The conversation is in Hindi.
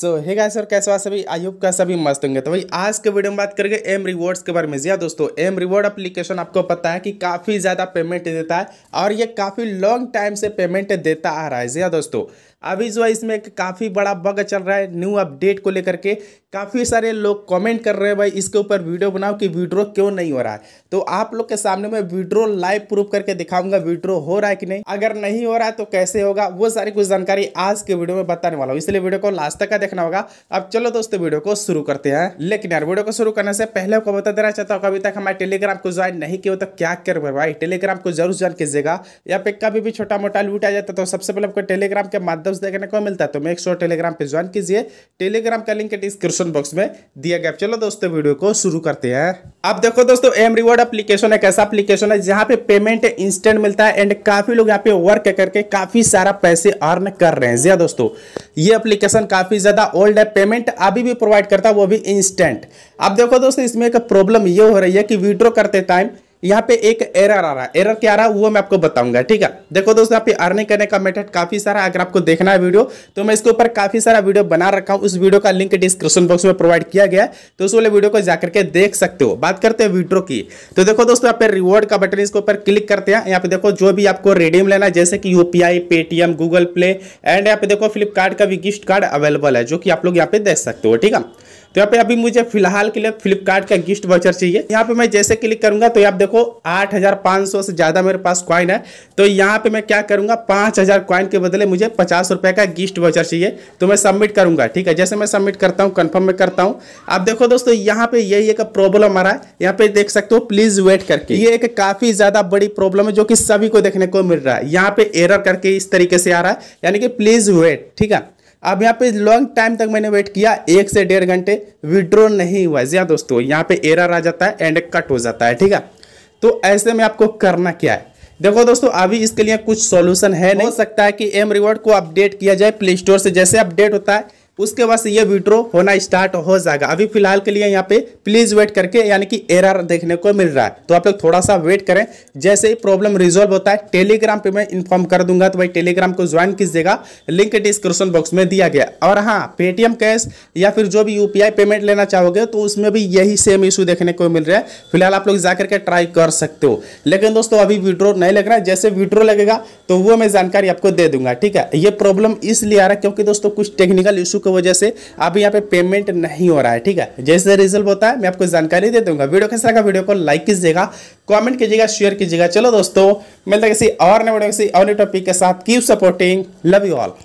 सो हे गाइस और कैसे सभी आई होप का सभी मस्त होंगे तो भाई आज के वीडियो में बात करेंगे एम रिवॉर्ड्स के बारे में जी दोस्तों एम रिवॉर्ड एप्लीकेशन आपको पता है कि काफ़ी ज़्यादा पेमेंट देता है और ये काफ़ी लॉन्ग टाइम से पेमेंट देता आ रहा है जी दोस्तों अभी जो है इसमें एक काफ़ी बड़ा बग चल रहा है न्यू अपडेट को लेकर के काफ़ी सारे लोग कमेंट कर रहे हैं भाई इसके ऊपर वीडियो बनाओ कि विड्रो क्यों नहीं हो रहा है तो आप लोग के सामने मैं विड्रो लाइव प्रूफ करके दिखाऊंगा विड्रो हो रहा है कि नहीं अगर नहीं हो रहा है तो कैसे होगा वो सारी कुछ जानकारी आज के वीडियो में बताने वाला हूँ इसलिए वीडियो को लास्ट तक देखना होगा अब चलो दोस्तों वीडियो को शुरू करते हैं लेकिन यार वीडियो को शुरू करने से पहले आपको बता देना चाहता हूँ अभी तक हमारे टेलीग्राम को ज्वाइन नहीं किया तो क्या कर भाई टेलीग्राम को जरूर ज्वाइन कीजिएगा या पे कभी भी छोटा मोटा लूट आ जाता तो सबसे पहले आपको टेलीग्राम के माध्यम से देखने को मिलता है तो मेक श्योर टेलीग्राम पर ज्वाइन कीजिए टेलीग्राम का लिंक डिस्क्रिप्शन बॉक्स में दिया गया चलो दोस्तों वीडियो को शुरू करते हैं अब देखो दोस्तों एम रिवॉर्ड एप्लीकेशन एक ऐसा एप्लीकेशन है जहाँ पे पेमेंट इंस्टेंट मिलता है एंड काफी लोग यहाँ पे वर्क करके काफी सारा पैसे अर्न कर रहे हैं जी हाँ दोस्तों ये एप्लीकेशन काफी ज़्यादा ओल्ड है पेमेंट अभी भी प्रोवाइड करता है वो भी इंस्टेंट अब देखो दोस्तों इसमें एक प्रॉब्लम ये हो रही है कि विड्रॉ करते टाइम यहाँ पे एक एरर आ रहा है एरर क्या आ रहा है वो मैं आपको बताऊंगा ठीक है देखो दोस्तों यहाँ पे अर्निंग करने का मेथड काफी सारा अगर आपको देखना है वीडियो तो मैं इसके ऊपर काफी सारा वीडियो बना रखा हूँ उस वीडियो का लिंक डिस्क्रिप्शन बॉक्स में प्रोवाइड किया गया तो उस वाले वीडियो को जाकर के देख सकते हो बात करते हैं वीड्रो की तो देखो दोस्तों यहाँ पे रिवॉर्ड का बटन इसके ऊपर क्लिक करते हैं यहाँ पे देखो जो भी आपको रिडीम लेना है जैसे कि UPI Paytm Google Play and यहाँ पे देखो फ्लिपकार्ट का भी गिफ्ट कार्ड अवेलेबल है जो कि आप लोग यहाँ पे देख सकते हो ठीक है तो यहाँ पे अभी मुझे फिलहाल के लिए फ्लिपकार्ट का गिफ्ट वाचर चाहिए यहाँ पे मैं जैसे क्लिक करूंगा तो आप देखो 8500 से ज़्यादा मेरे पास कॉइन है तो यहाँ पे मैं क्या करूंगा 5000 कॉइन के बदले मुझे पचास रुपये का गिफ्ट वाचर चाहिए तो मैं सबमिट करूंगा ठीक है जैसे मैं सबमिट करता हूँ कन्फर्म में करता हूँ आप देखो दोस्तों यहाँ पे यही एक प्रॉब्लम आ रहा है यहाँ पे देख सकते हो प्लीज वेट करके ये एक काफ़ी ज़्यादा बड़ी प्रॉब्लम है जो कि सभी को देखने को मिल रहा है यहाँ पे एरर करके इस तरीके से आ रहा है यानी कि प्लीज वेट ठीक है अब यहाँ पे लॉन्ग टाइम तक मैंने वेट किया एक से डेढ़ घंटे विड्रॉ नहीं हुआ जी हाँ दोस्तों यहाँ पे एरर आ जाता है एंड कट हो जाता है ठीक है तो ऐसे में आपको करना क्या है देखो दोस्तों अभी इसके लिए कुछ सॉल्यूशन है नहीं हो सकता है कि एम रिवॉर्ड को अपडेट किया जाए प्ले स्टोर से जैसे अपडेट होता है उसके बाद ये विड्रो होना स्टार्ट हो जाएगा अभी फिलहाल के लिए यहाँ पे प्लीज़ वेट करके यानी कि एरर देखने को मिल रहा है तो आप लोग थोड़ा सा वेट करें जैसे ही प्रॉब्लम रिजॉल्व होता है टेलीग्राम पे मैं इन्फॉर्म कर दूंगा तो भाई टेलीग्राम को ज्वाइन कीजिएगा लिंक डिस्क्रिप्शन बॉक्स में दिया गया और हाँ पेटीएम कैश या फिर जो भी यू पेमेंट लेना चाहोगे तो उसमें भी यही सेम इशू देखने को मिल रहा है फिलहाल आप लोग जा करके ट्राई कर सकते हो लेकिन दोस्तों अभी विड्रो नहीं लग रहा है जैसे विड्रो लगेगा तो वो मैं जानकारी आपको दे दूंगा ठीक है ये प्रॉब्लम इसलिए आ रहा है क्योंकि दोस्तों कुछ टेक्निकल इशू की वजह से अभी यहाँ पे पेमेंट नहीं हो रहा है ठीक है जैसे रिजल्ट होता है मैं आपको जानकारी दे दूंगा वीडियो कैसा लगा वीडियो को लाइक कीजिएगा कॉमेंट कीजिएगा शेयर कीजिएगा चलो दोस्तों मिलता किसी और नए वीडियो किसी और टॉपिक के साथ keep supporting love you all